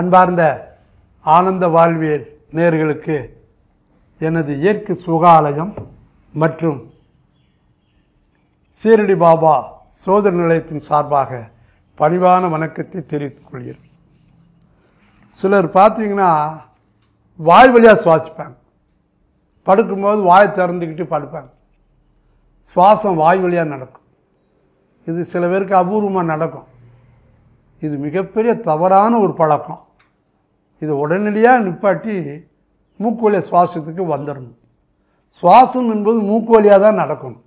அன்பார்ந்த ஆனந்த வாழ்வியல் நேர்களுக்கு எனது இயற்கை சுகாலயம் மற்றும் சீரடி பாபா சோதர நிலையத்தின் சார்பாக பணிவான வணக்கத்தை தெரிவித்துக் கொள்கிறேன் சிலர் பார்த்தீங்கன்னா வாய் வழியாக சுவாசிப்பாங்க படுக்கும்போது வாயை திறந்துக்கிட்டு படுப்பாங்க சுவாசம் வாய் வழியாக நடக்கும் இது சில பேருக்கு அபூர்வமாக நடக்கும் இது மிகப்பெரிய தவறான ஒரு பழக்கம் இது உடனடியாக நிப்பாட்டி மூக்கு வழியாக சுவாசத்துக்கு வந்துடணும் சுவாசம் என்பது மூக்கு வழியாக தான் நடக்கணும்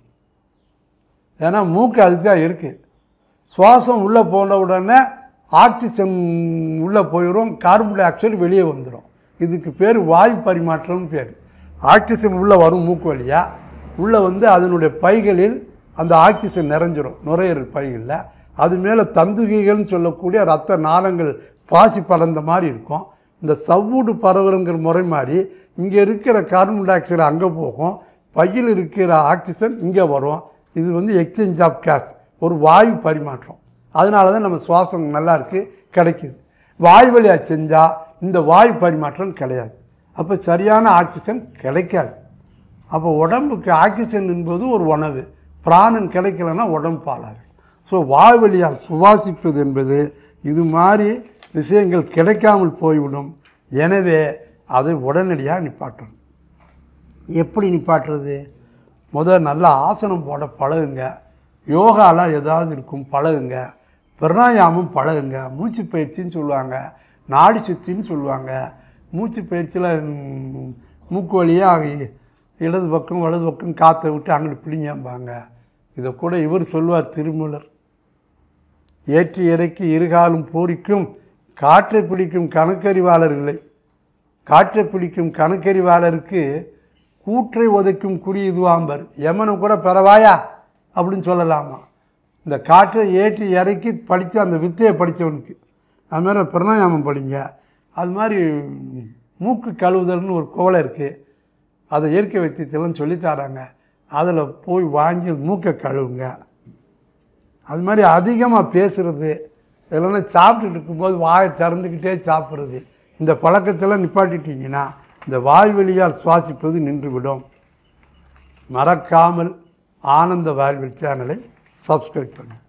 ஏன்னா மூக்கு அதுதான் தான் இருக்குது சுவாசம் உள்ளே போன உடனே ஆக்சிஜன் உள்ளே போயிடும் கார்பன் டை ஆக்சைடு வெளியே வந்துடும் இதுக்கு பேர் வாயு பரிமாற்றம்னு பேர் ஆக்சிஜன் உள்ளே வரும் மூக்கு வழியாக உள்ளே வந்து அதனுடைய பைகளில் அந்த ஆக்சிஜன் நிறைஞ்சிடும் நுரையீரல் பைகளில் அது மேலே தந்துகைகள்னு சொல்லக்கூடிய ரத்த நாளங்கள் பாசி படர்ந்த மாதிரி இருக்கும் இந்த சவ்வூடு பரவலுங்கிற முறை மாதிரி இங்கே இருக்கிற கார்பன் டை ஆக்சைடு அங்கே போகும் பையில் இருக்கிற ஆக்சிஜன் இங்கே வரும் இது வந்து எக்ஸ்சேஞ்ச் ஆஃப் கேஸ் ஒரு வாயு பரிமாற்றம் அதனால தான் நம்ம சுவாசம் நல்லா இருக்குது கிடைக்கிது வாய் வழியாக செஞ்சால் இந்த வாயு பரிமாற்றம் கிடையாது அப்போ சரியான ஆக்சிஜன் கிடைக்காது அப்போ உடம்புக்கு ஆக்சிஜன் என்பது ஒரு உணவு பிராணன் கிடைக்கலன்னா உடம்பு பாலாகும் ஸோ வழியால் சுவாசிப்பது என்பது இது மாதிரி விஷயங்கள் கிடைக்காமல் போய்விடும் எனவே அதை உடனடியாக நிப்பாட்டணும் எப்படி நிப்பாட்டுறது முதல் நல்ல ஆசனம் போட பழகுங்க யோகாலாம் ஏதாவது இருக்கும் பழகுங்க பிரணாயாமம் பழகுங்க மூச்சு பயிற்சின்னு சொல்லுவாங்க நாடி சுத்தின்னு சொல்லுவாங்க மூச்சு பயிற்சியில் மூக்கு வழியாக இடது பக்கம் வலது பக்கம் காற்றை விட்டு அங்கிட்டு பிடிங்கம்பாங்க இதை கூட இவர் சொல்லுவார் திருமூலர் ஏற்றி இறக்கி இருகாலும் பூரிக்கும் காற்றை பிடிக்கும் கணக்கறிவாளர் இல்லை காற்றை பிடிக்கும் கணக்கறிவாளருக்கு கூற்றை ஒதைக்கும் குறி இதுவாம்பர் எமனை கூட பெறவாயா அப்படின்னு சொல்லலாமா இந்த காற்றை ஏற்றி இறக்கி படித்து அந்த வித்தையை படித்தவனுக்கு அது மாதிரி பிரணாயாமம் படிங்க அது மாதிரி மூக்கு கழுவுதல்னு ஒரு கோலை இருக்குது அதை இயற்கை வைத்தியத்திலன்னு சொல்லித்தராங்க அதில் போய் வாங்கி மூக்கை கழுவுங்க அது மாதிரி அதிகமாக பேசுகிறது இல்லைன்னா சாப்பிட்டுட்டு இருக்கும்போது வாயை திறந்துக்கிட்டே சாப்பிட்றது இந்த பழக்கத்தில் நிப்பாட்டிட்டீங்கன்னா இந்த வாய் வழியால் சுவாசிப்பது நின்றுவிடும் மறக்காமல் ஆனந்த வாழ்வில் சேனலை சப்ஸ்கிரைப் பண்ணுங்கள்